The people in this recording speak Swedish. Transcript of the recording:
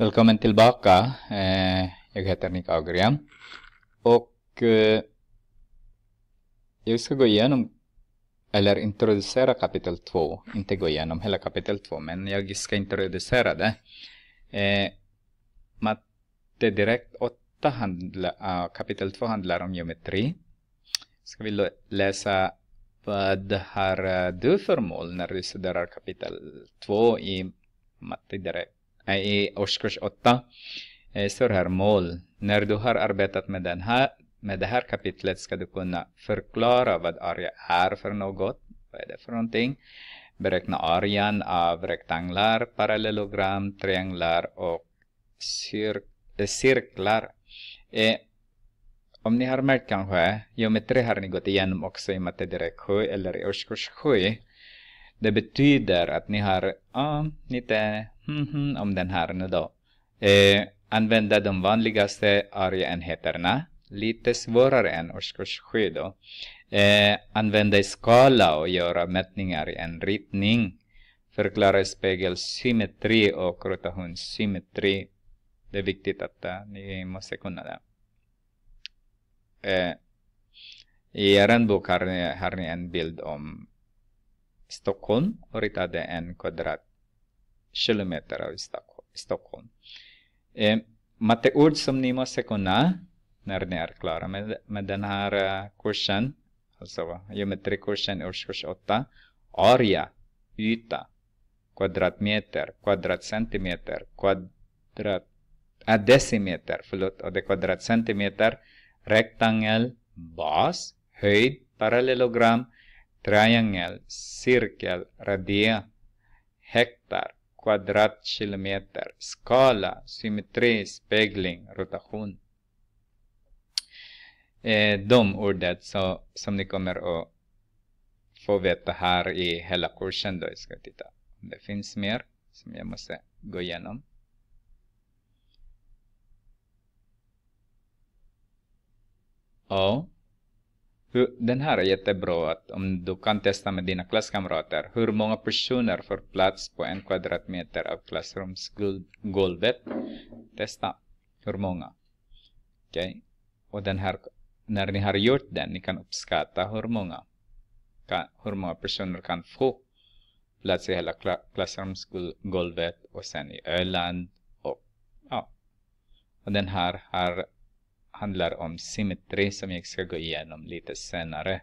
Välkommen tillbaka. Eh, jag heter Nick Augrian. Och eh, jag ska gå igenom, eller introducera kapitel 2. Inte gå igenom hela kapitel 2, men jag ska introducera det. Eh, matte direkt 8 handla, ah, kapitel 2 handlar om geometri. Ska vi läsa vad har du för mål när du studerar kapitel 2 i matte direkt? i årskurs 8 står här mål. När du har arbetat med, den här, med det här kapitlet ska du kunna förklara vad area är för något. Vad är det för någonting? Beräkna arean av rektanglar, parallellogram, trianglar och cir eh, cirklar. Eh, om ni har märkt kanske, geometri har ni gått igenom också i matte direkt 7 eller i årskurs 7. Det betyder att ni har ah, lite mm -hmm, om den här då. Eh, använda de vanligaste ario-enheterna. lite svårare än årskurs 7 då. Eh, använda skala och göra mätningar i en ritning. Förklara spegelsymmetri och rotationssymmetri. Det är viktigt att uh, ni måste kunna det. Eh, I er bok har ni, har ni en bild om Stockholm och ritade en kvadrat kilometer av Stockholm. Eh, matteord som ni måste kunna när ni är klara med, med den här uh, e, kursen, alltså geometrikursen årskurs e 8, area, yta, kvadratmeter, kvadratcentimeter, kvadrat, äh, decimeter, förlåt, och det kvadratcentimeter, rektangel, bas, höjd, parallellogram, triangel, cirkel, radie, hektar, kvadratkilometer. Skala, symmetri, spegling, rotation. Eh, de ordet så, som ni kommer att få veta här i hela kursen då. Jag ska titta om det finns mer som jag måste gå igenom. Ja. Den här är jättebra att om du kan testa med dina klasskamrater. Hur många personer får plats på en kvadratmeter av klassrumsgolvet? Testa. Hur många? Okej. Okay. Och den här, när ni har gjort den, ni kan uppskatta hur många, kan, hur många personer kan få plats i hela klassrumsgolvet och sen i Öland och ja. Och den här har handlar om symmetri som jag ska gå igenom lite senare.